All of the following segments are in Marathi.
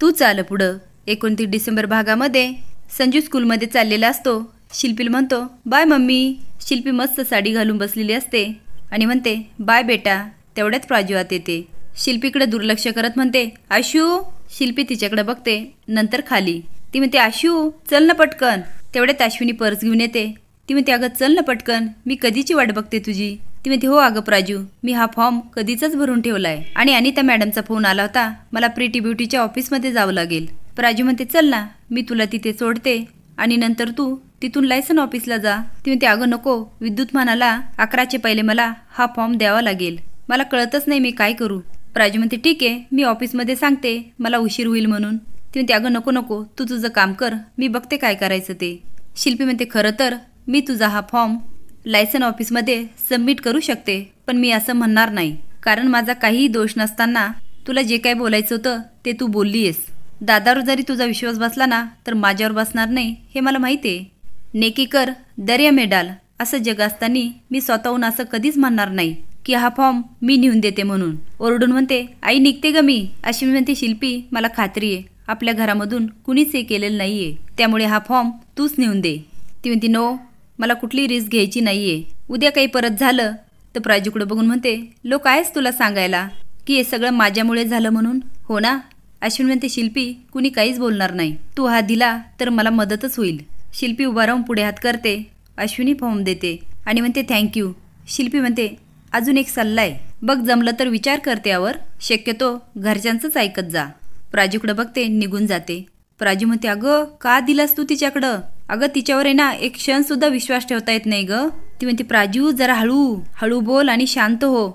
तू चाल पुढं एकोणतीस डिसेंबर भागामध्ये संजू स्कूलमध्ये चाललेला असतो शिल्पीला म्हणतो बाय मम्मी शिल्पी मस्त साडी घालून बसलेली असते आणि म्हणते बाय बेटा तेवढ्याच प्राजुआत येते शिल्पीकडे दुर्लक्ष करत म्हणते आशू शिल्पी तिच्याकडे बघते नंतर खाली ती म्हणते आशू चल ना पटकन तेवढ्यात अश्विनी पर्स घेऊन येते ती म्हणते अगं चल ना पटकन मी कधीची वाट बघते तुझी ती म्हणते हो अगं प्राजू मी हा फॉर्म कधीच भरून ठेवला आहे आणि अनिता मॅडमचा फोन आला होता मला प्रिटी ब्युटीच्या ऑफिसमध्ये जावं लागेल प्राजू म्हणते चल ना मी तुला तिथे सोडते आणि नंतर तू तिथून लायसन ऑफिसला जा ती म्हणते अगं नको विद्युत म्हणाला अकराचे पहिले मला हा फॉर्म द्यावा लागेल मला कळतच नाही मी काय करू प्राजू म्हणते ठीक आहे मी ऑफिसमध्ये सांगते मला उशीर होईल म्हणून ती म्हणते अगं नको नको तू तुझं काम कर मी बघते काय करायचं ते शिल्पी म्हणते खरं तर मी तुझा हा फॉर्म लायसन ऑफिसमध्ये सबमिट करू शकते पण मी असं म्हणणार नाही कारण माझा काहीही दोष नसताना तुला जे काही बोलायचं होतं ते तू बोलली दादावर जरी तुझा विश्वास बसला ना तर माझ्यावर बसणार नाही हे मला माहिती आहे नेकी कर दर्या मेडाल असं जग असताना मी स्वतःहून असं कधीच म्हणणार नाही की हा फॉर्म मी नेऊन देते म्हणून ओरडून म्हणते आई निघते ग मी अशी म्हणते शिल्पी मला खात्री आहे आपल्या घरामधून कुणीच हे केलेलं नाहीये त्यामुळे हा फॉर्म तूच नेऊन दे ती म्हणते नो मला कुठली रिस्क घ्यायची नाही आहे उद्या काही परत झालं तर प्राजूकडं बघून म्हणते लोक आहेस तुला सांगायला की हे सगळं माझ्यामुळे झालं म्हणून हो ना अश्विन म्हणते शिल्पी कुणी काहीच बोलणार नाही तू हात दिला तर मला मदतच होईल शिल्पी उभा राहून पुढे हात करते अश्विनी फॉर्म देते आणि म्हणते थँक्यू शिल्पी म्हणते अजून एक सल्ला आहे बघ जमलं तर विचार करते यावर शक्यतो घरच्यांचंच ऐकत जा प्राजूकडं बघते निघून जाते प्राजू म्हणते अगं का दिलास तू तिच्याकडं अगं तिच्यावर आहे ना एक क्षण सुद्धा विश्वास ठेवता येत नाही ग ती म्हणते प्राजू जरा हळू हळू बोल आणि शांत हो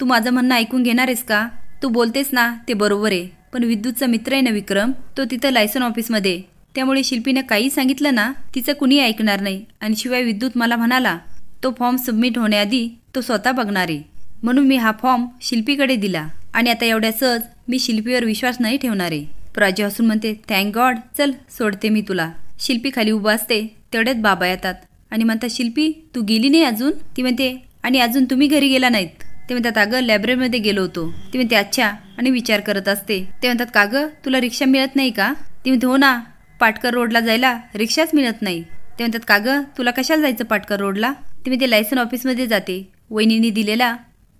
तू माझं म्हणणं ऐकून घेणार आहेस का तू बोलतेस ना ते बरोबर आहे पण विद्युतचा मित्र आहे ना विक्रम तो तिथं लायसन ऑफिसमध्ये त्यामुळे शिल्पीनं काही सांगितलं ना तिचं कुणी ऐकणार नाही आणि शिवाय विद्युत मला म्हणाला तो फॉर्म सबमिट होण्याआधी तो स्वतः बघणार आहे म्हणून मी हा फॉर्म शिल्पीकडे दिला आणि आता एवढ्या सहज मी शिल्पीवर विश्वास नाही ठेवणार आहे प्राजी हसून म्हणते थँक गॉड चल सोडते मी तुला शिल्पी खाली उभं असते तेवढ्यात बाबा येतात आणि म्हणतात शिल्पी तू गेली नाही अजून ती म्हणते आणि अजून तुम्ही घरी गेला नाहीत ते म्हणतात अगं लायब्ररीमध्ये गेलो होतो ती म्हणते अच्छा आणि विचार करत असते ते म्हणतात का तुला रिक्षा मिळत नाही का ती म्हणते हो ना पाटकर रोडला जायला रिक्षाच मिळत नाही ते म्हणतात का तुला कशाला जायचं पाटकर रोडला ते म्हणते लायसन ऑफिसमध्ये जाते वहिनीने दिलेला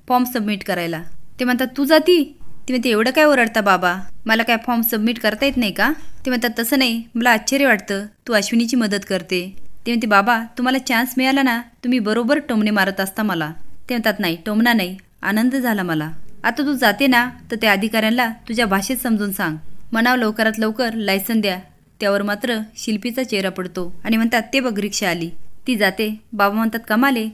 फॉर्म सबमिट करायला ते म्हणतात तू जाती ती म्हणते एवढं काय ओरडता बाबा मला काय फॉर्म सबमिट करता येत नाही का ते म्हणतात तसं नाही मला आश्चर्य वाटतं तू अश्विनीची मदत करते ते म्हणते बाबा तुम्हाला चान्स मिळाला ना तुम्ही बरोबर टोमणे मारत असता मला ते म्हणतात नाही टोमणा नाही आनंद झाला मला आता तू जाते ना तर त्या अधिकाऱ्यांना तुझ्या भाषेत समजून सांग मनाव लवकरात लवकर लायसन द्या त्यावर मात्र शिल्पीचा चेहरा पडतो आणि म्हणतात ते बघ रिक्षा आली ती जाते बाबा म्हणतात कमाले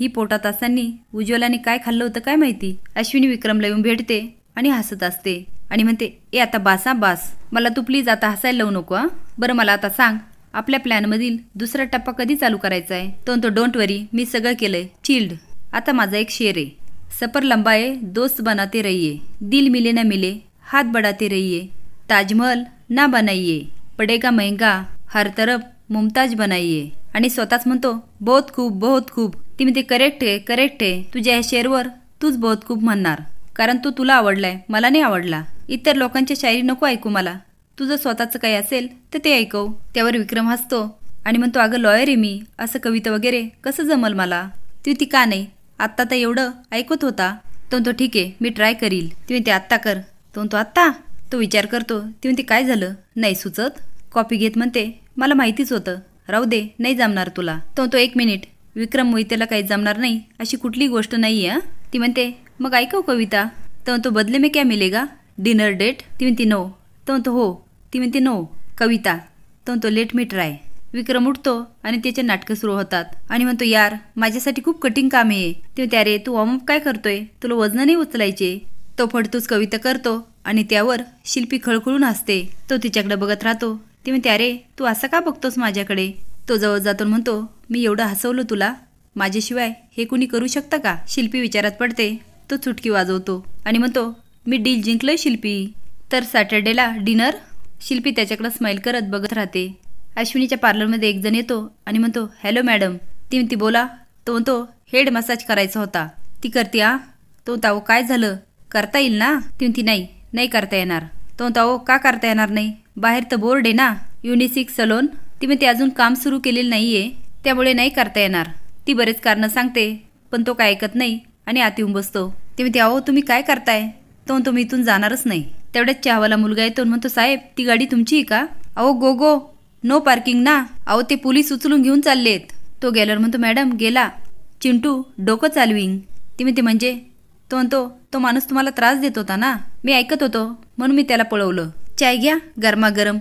ही पोटात असताना उज्ज्वलाने काय खाल्लं होतं काय माहिती अश्विनी विक्रमला येऊन भेटते आणि हसत असते आणि म्हणते ए आता बासा बास मला तू प्लीज आता हसायला लावू नको आ बरं मला आता सांग आपल्या प्लॅनमधील दुसरा टप्पा कधी चालू करायचा आहे तो तो डोंट वरी मी सगळं केलंय चिल्ड आता माझा एक शेर आहे लंबा आहे दोस्त बनाते रहिये दिल मिले ना मिले हात बढाते रहिये ताजमहल ना बनाइये पडेगा महंगा हर तरफ मुमताज बनाइये आणि स्वतःच म्हणतो बहुत खूप बहुत खूप ती म्हणते करेक्ट आहे करेक्ट आहे तुझ्या या शेरवर तूच बहुत खूप म्हणणार कारण तू तुला आवडलाय मला नाही आवडला इतर लोकांची शायरी नको ऐकू मला तुझं स्वतःचं काही असेल तर ते ऐकव त्यावर विक्रम हसतो आणि म्हणतो अगं लॉयर आहे मी असं कविता वगैरे कसं जमल मला ती ती का नाही आत्ता तर एवढं ऐकत होता तो ठीक आहे मी ट्राय करील ती ते आत्ता कर तो म्हणतो आत्ता तो विचार करतो ती म्हणते काय झालं नाही सुचत कॉपी घेत म्हणते मला माहितीच होतं राहू दे नाही जमणार तुला तो म्हणतो एक मिनिट विक्रम मोहितेला काही जमणार नाही अशी कुठली गोष्ट नाही आहे ती म्हणते मग ऐकव कविता तो तो बदले में क्या मिलेगा डिनर डेट ती म्हणती नो तो तो हो ती म्हणते नो कविता तो तो लेट मी ट्राय विक्रम उठतो आणि त्याचे नाटकं सुरू होतात आणि म्हणतो यार माझ्यासाठी खूप कठीण काम आहे ते म्हणते अरे तू वॉर्मअप काय करतोय तुला वजन नाही उचलायचे तो फडतूच कविता करतो आणि त्यावर शिल्पी खळखळून हसते तो तिच्याकडे बघत राहतो ती म्हणते अरे तू असं का बघतोस माझ्याकडे तो जवळ जातो म्हणतो मी एवढं हसवलं तुला माझ्याशिवाय हे कुणी करू शकता का शिल्पी विचारात पडते तो चुटकी वाजवतो आणि म्हणतो मी डील जिंकलोय शिल्पी तर सॅटर्डेला डिनर शिल्पी त्याच्याकडे स्माईल करत बघत राहते अश्विनीच्या पार्लरमध्ये एक जण येतो आणि म्हणतो हॅलो मॅडम ती म्हणती बोला तो म्हणतो हेड मसाज करायचा होता ती करते आ तो म्हणता काय झालं करता येईल ना ती म्हणती नाही नाही करता येणार तो म्हणता का करता येणार नाही बाहेर तर बोर्ड आहे ना युनिसिक सलोन ती म्हणते अजून काम सुरू केलेलं नाही आहे त्यामुळे नाही करता येणार ती बरेच कारणं सांगते पण तो काय ऐकत नाही आणि आत येऊन बसतो ते म्हणते अहो तुम्ही काय करताय तो म्हणतो मी इथून जाणारच नाही तेवढ्याच चहावाला मुलगा येतो म्हणतो साहेब ती गाडी तुमची आहे का अहो गो गो नो पार्किंग ना अहो ते पोलीस उचलून घेऊन चाललेत तो गेल्यावर म्हणतो मॅडम गेला चिंटू डोकं चालवीन ती म्हणते म्हणजे तो म्हणतो तो माणूस तुम्हाला त्रास देत होता ना मी ऐकत होतो म्हणून मी त्याला पळवलं चाय घ्या गरमागरम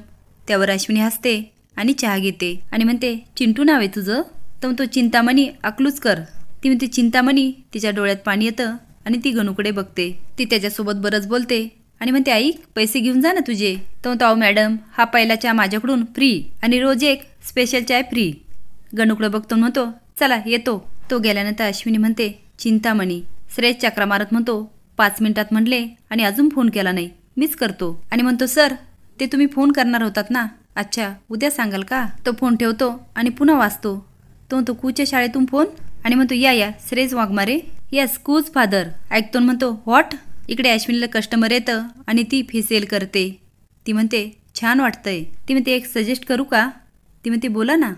त्यावर अश्विनी हसते आणि चहा घेते आणि म्हणते चिंटू नाव आहे तुझं तर तो चिंतामणी अकलूच कर ती म्हणते चिंतामणी तिच्या डोळ्यात पाणी येतं आणि ती गणूकडे बघते ती त्याच्यासोबत बरंच बोलते आणि म्हणते आई पैसे घेऊन जा ना तुझे तो म्हणतो अहो मॅडम हा पहिला चहा माझ्याकडून फ्री आणि रोज एक स्पेशल चाय फ्री गणूकडे बघतो म्हणतो चला येतो तो गेल्यानंतर अश्विनी म्हणते चिंतामणी श्रेयस चक्रा मारत म्हणतो पाच मिनिटात म्हणले आणि अजून फोन केला नाही मीच करतो आणि म्हणतो सर ते तुम्ही फोन करणार होतात ना अच्छा उद्या सांगाल का तो फोन ठेवतो आणि पुन्हा वाचतो तो म्हणतो कुच्या शाळेतून फोन आणि म्हणतो या या श्रेयस वाघमारे यस कूज फादर ऐकतो म्हणतो व्हॉट इकडे अश्विनीला कस्टमर येतं आणि ती फी सेल करते ती म्हणते छान वाटतंय ती म्हणते एक सजेस्ट करू का ती म्हणते बोला ना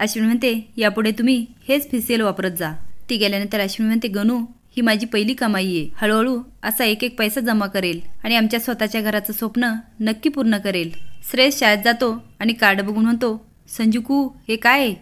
अश्विनी म्हणते यापुढे तुम्ही हेच फी सेल वापरत जा ती गेल्यानंतर अश्विनी म्हणते गणू ही माझी पहिली कमाई आहे हळूहळू असा एक एक पैसा जमा करेल आणि आमच्या स्वतःच्या घराचं स्वप्न नक्की पूर्ण करेल श्रेयस शाळेत जातो आणि कार्ड बघून म्हणतो संजू कू हे काय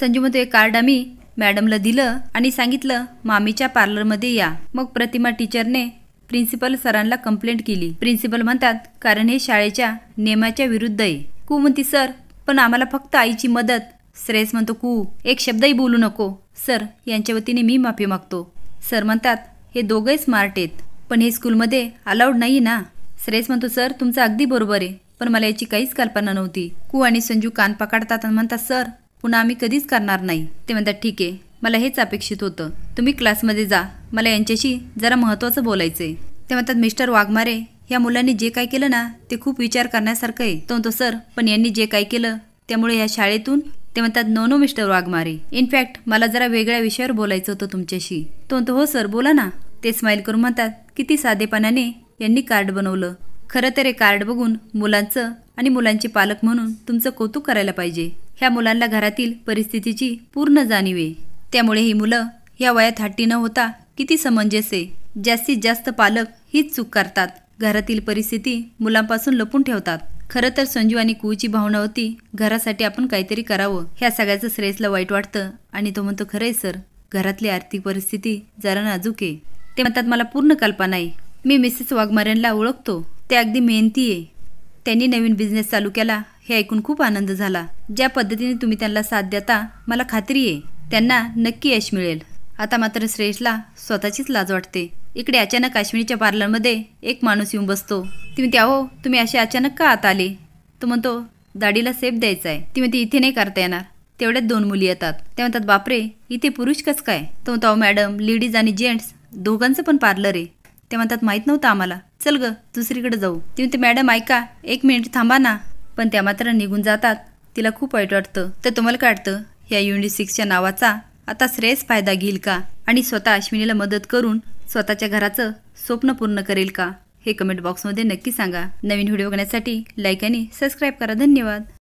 संजू म्हणतो हे कार्ड आम्ही मॅडमला दिलं आणि सांगितलं मामीच्या पार्लरमध्ये या मग प्रतिमा टीचरने प्रिन्सिपल सरांना कंप्लेंट केली प्रिन्सिपल म्हणतात कारण हे शाळेच्या नेमाच्या विरुद्ध आहे कु म्हणती सर पण आम्हाला फक्त आईची मदत श्रेयस म्हणतो कु एक शब्दही बोलू नको सर यांच्या वतीने मी माफी मागतो सर म्हणतात हे दोघे स्मार्ट आहेत पण हे स्कूलमध्ये अलाउड नाही ना श्रेयस म्हणतो सर तुमचं अगदी बरोबर आहे पण मला याची काहीच कल्पना नव्हती कु आणि संजू कान पकडतात आणि म्हणतात सर पुन्हा आम्ही कधीच करणार नाही ते म्हणतात ठीक आहे मला हेच अपेक्षित होतं तुम्ही क्लासमध्ये जा मला यांच्याशी जरा महत्त्वाचं बोलायचं आहे ते म्हणतात मिस्टर वाघमारे या मुलांनी जे काय केलं ना ते खूप विचार करण्यासारखं आहे तो म्हणतो सर पण यांनी जे काय केलं त्यामुळे या शाळेतून ते म्हणतात no no mister Waghmare in fact मला जरा वेगळ्या विषयावर बोलायचं होतं तुमच्याशी तो म्हणतो हो सर बोला ना ते स्माईल करून म्हणतात किती साधेपणाने यांनी कार्ड बनवलं खरं तर हे कार्ड बघून मुलांचं आणि मुलांचे पालक म्हणून तुमचं कौतुक करायला पाहिजे ह्या मुलांना घरातील परिस्थितीची पूर्ण जाणीव आहे त्यामुळे ही मुलं या वयात हट्टी न होता किती समंजस आहे जास्तीत जास्त पालक हीच चूक करतात घरातील परिस्थिती मुलांपासून लपून ठेवतात खरं तर संजू आणि कुची भावना होती घरासाठी आपण काहीतरी करावं ह्या सगळ्याचं श्रेयसला वाईट वाटतं आणि तो म्हणतो खरंय सर घरातली आर्थिक परिस्थिती जरा नाजूक आहे ते म्हणतात मला पूर्ण कल्पना आहे मी मिसेस वाघमाऱ्यांना ओळखतो ते अगदी मेहनती आहे त्यांनी नवीन बिझनेस चालू केला हे ऐकून खूप आनंद झाला ज्या पद्धतीने तुम्ही त्यांना साथ देता मला खात्री आहे त्यांना नक्की यश मिळेल आता मात्र श्रेयसला स्वतःचीच लाज वाटते इकडे अचानक काश्मीरच्या पार्लरमध्ये एक माणूस येऊन बसतो ती म्हणते अहो तुम्ही असे अचानक का आत आले तो म्हणतो दाढीला सेफ द्यायचा आहे ती म्हणते इथे नाही करता येणार तेवढ्यात दोन मुली येतात त्या म्हणतात बापरे इथे पुरुष कस काय तो म्हणतो मॅडम लेडीज आणि जेंट्स दोघांचं पण पार्लर आहे ते म्हणतात माहीत नव्हतं आम्हाला चल ग दुसरीकडे जाऊ ती म्हणते मॅडम ऐका एक मिनिट थांबा ना पण त्या मात्र निघून जातात तिला खूप वाईट वाटतं तर तुम्हाला काय वाटतं या युनिट सिक्सच्या नावाचा आता श्रेयस फायदा घेईल का आणि स्वतः अश्विनीला मदत करून स्वतःच्या घराचं स्वप्न पूर्ण करेल का हे कमेंट बॉक्समध्ये नक्की सांगा नवीन व्हिडिओ बघण्यासाठी लाईक आणि सबस्क्राईब करा धन्यवाद